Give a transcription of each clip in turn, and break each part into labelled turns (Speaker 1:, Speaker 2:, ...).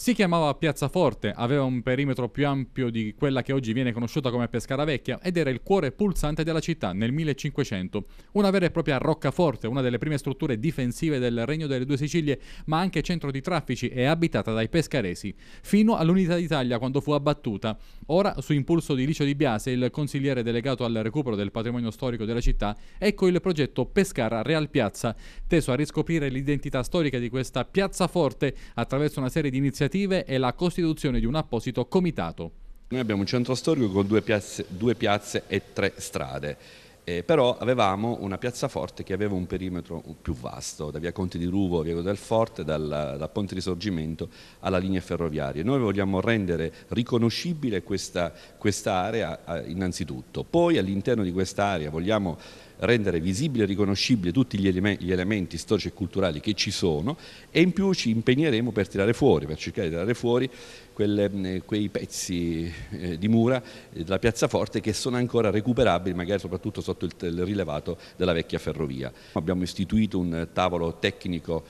Speaker 1: Si chiamava Piazza Forte, aveva un perimetro più ampio di quella che oggi viene conosciuta come Pescara Vecchia ed era il cuore pulsante della città nel 1500. Una vera e propria roccaforte, una delle prime strutture difensive del Regno delle Due Sicilie, ma anche centro di traffici e abitata dai pescaresi, fino all'Unità d'Italia quando fu abbattuta. Ora, su impulso di Licio di Biase, il consigliere delegato al recupero del patrimonio storico della città, ecco il progetto Pescara Real Piazza, teso a riscoprire l'identità storica di questa Piazza Forte attraverso una serie di iniziative amministrative e la costituzione di un apposito comitato.
Speaker 2: Noi abbiamo un centro storico con due piazze, due piazze e tre strade. Eh, però avevamo una piazza forte che aveva un perimetro più vasto, da via Conti di Ruvo, via del Forte, dal, dal Ponte Risorgimento alla linea ferroviaria. Noi vogliamo rendere riconoscibile questa, questa area eh, innanzitutto, poi all'interno di quest'area vogliamo rendere visibili e riconoscibili tutti gli, eleme gli elementi storici e culturali che ci sono e in più ci impegneremo per tirare fuori, per cercare di tirare fuori quelle, quei pezzi eh, di mura eh, della Forte che sono ancora recuperabili, magari soprattutto sotto il, il rilevato della vecchia ferrovia. Abbiamo istituito un tavolo tecnico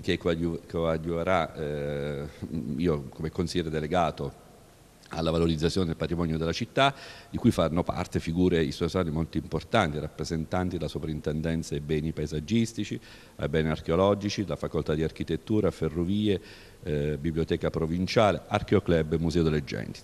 Speaker 2: che coadiuverà eh, io come consigliere delegato alla valorizzazione del patrimonio della città, di cui fanno parte figure istituzionali molto importanti, rappresentanti della soprintendenza ai beni paesaggistici, ai beni archeologici, la facoltà di architettura, ferrovie, eh, biblioteca provinciale, archeoclub e museo delle genti.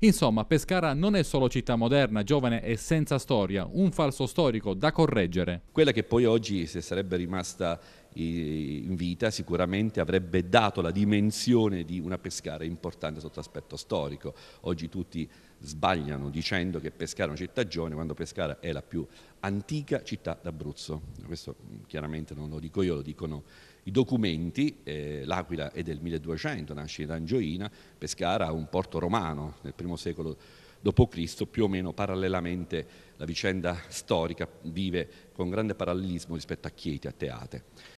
Speaker 1: Insomma, Pescara non è solo città moderna, giovane e senza storia, un falso storico da correggere. Quella che poi oggi, se
Speaker 2: sarebbe rimasta in vita,
Speaker 1: sicuramente avrebbe dato la dimensione
Speaker 2: di una Pescara importante sotto aspetto storico. Oggi tutti sbagliano dicendo che Pescara è una città-giovane quando Pescara è la più antica città d'Abruzzo. Questo mm, chiaramente non lo dico io, lo dicono i documenti, eh, l'Aquila è del 1200, nasce da Angioina, Pescara ha un porto romano nel primo secolo d.C., più o meno parallelamente la vicenda storica vive con grande parallelismo rispetto a Chieti, a Teate.